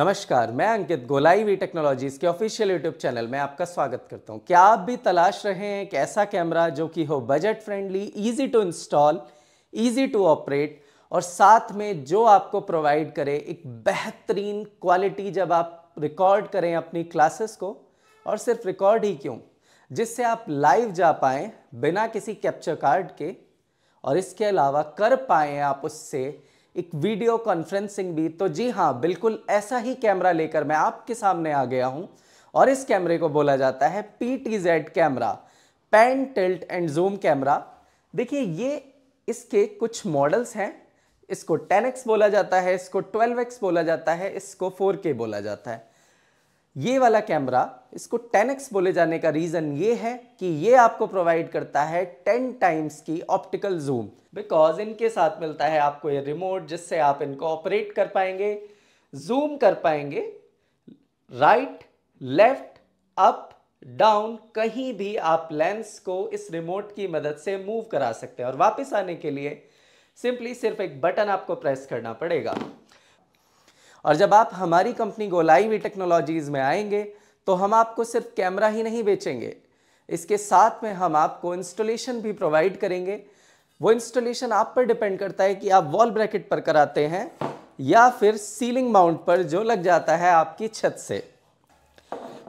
नमस्कार मैं अंकित गोलाई वी टेक्नोलॉजीज़ के ऑफिशियल यूट्यूब चैनल में आपका स्वागत करता हूँ क्या आप भी तलाश रहे हैं एक ऐसा कैमरा जो कि हो budget friendly easy to install easy to operate और साथ में जो आपको प्रोवाइड करे एक बेहतरीन क्वालिटी जब आप रिकॉर्ड करें अपनी क्लासेस को और सिर्फ रिकॉर्ड ही क्यों जिससे आप लाइव जा पाएँ बिना किसी कैप्चर कार्ड के और इसके अलावा कर पाएँ आप उससे एक वीडियो कॉन्फ्रेंसिंग भी तो जी हाँ बिल्कुल ऐसा ही कैमरा लेकर मैं आपके सामने आ गया हूँ और इस कैमरे को बोला जाता है P T Z camera pan tilt and zoom camera देखिए ये इसके कुछ मॉडल्स हैं इसको 10x बोला जाता है इसको 12x बोला जाता है इसको 4k बोला जाता है ये वाला कैमरा इसको 10x बोले जाने का रीज़न ये है कि ये आपको प्रोवाइड करता है 10 टाइम्स की ऑप्टिकल जूम बिकॉज इनके साथ मिलता है आपको ये रिमोट जिससे आप इनको ऑपरेट कर पाएंगे जूम कर पाएंगे राइट लेफ्ट अप डाउन कहीं भी आप लेंस को इस रिमोट की मदद से मूव करा सकते हैं और वापस आने के लिए सिंपली सिर्फ एक बटन आपको प्रेस करना पड़ेगा और जब आप हमारी कंपनी गोलाई हुई टेक्नोलॉजीज़ में आएंगे तो हम आपको सिर्फ कैमरा ही नहीं बेचेंगे इसके साथ में हम आपको इंस्टॉलेशन भी प्रोवाइड करेंगे वो इंस्टॉलेशन आप पर डिपेंड करता है कि आप वॉल ब्रैकेट पर कराते हैं या फिर सीलिंग माउंट पर जो लग जाता है आपकी छत से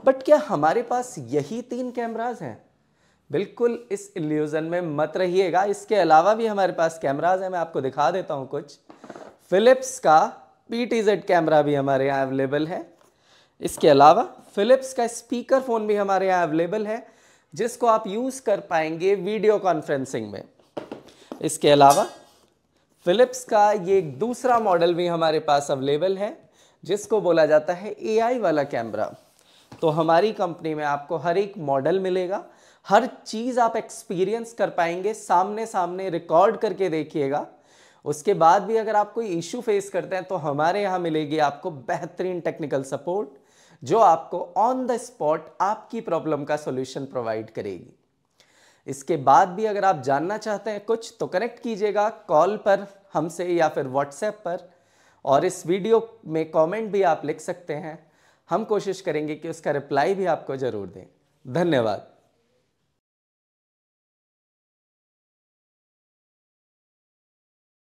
बट क्या हमारे पास यही तीन कैमराज हैं बिल्कुल इस इल्यूज़न में मत रहिएगा इसके अलावा भी हमारे पास कैमराज हैं मैं आपको दिखा देता हूँ कुछ फिलिप्स का पी कैमरा भी हमारे यहाँ अवेलेबल है इसके अलावा फिलिप्स का स्पीकर फ़ोन भी हमारे यहाँ अवेलेबल है जिसको आप यूज़ कर पाएंगे वीडियो कॉन्फ्रेंसिंग में इसके अलावा फिलिप्स का ये एक दूसरा मॉडल भी हमारे पास अवेलेबल है जिसको बोला जाता है एआई वाला कैमरा तो हमारी कंपनी में आपको हर एक मॉडल मिलेगा हर चीज़ आप एक्सपीरियंस कर पाएंगे सामने सामने रिकॉर्ड करके देखिएगा उसके बाद भी अगर आप कोई इश्यू फेस करते हैं तो हमारे यहाँ मिलेगी आपको बेहतरीन टेक्निकल सपोर्ट जो आपको ऑन द स्पॉट आपकी प्रॉब्लम का सोल्यूशन प्रोवाइड करेगी इसके बाद भी अगर आप जानना चाहते हैं कुछ तो कनेक्ट कीजिएगा कॉल पर हमसे या फिर व्हाट्सएप पर और इस वीडियो में कमेंट भी आप लिख सकते हैं हम कोशिश करेंगे कि उसका रिप्लाई भी आपको ज़रूर दें धन्यवाद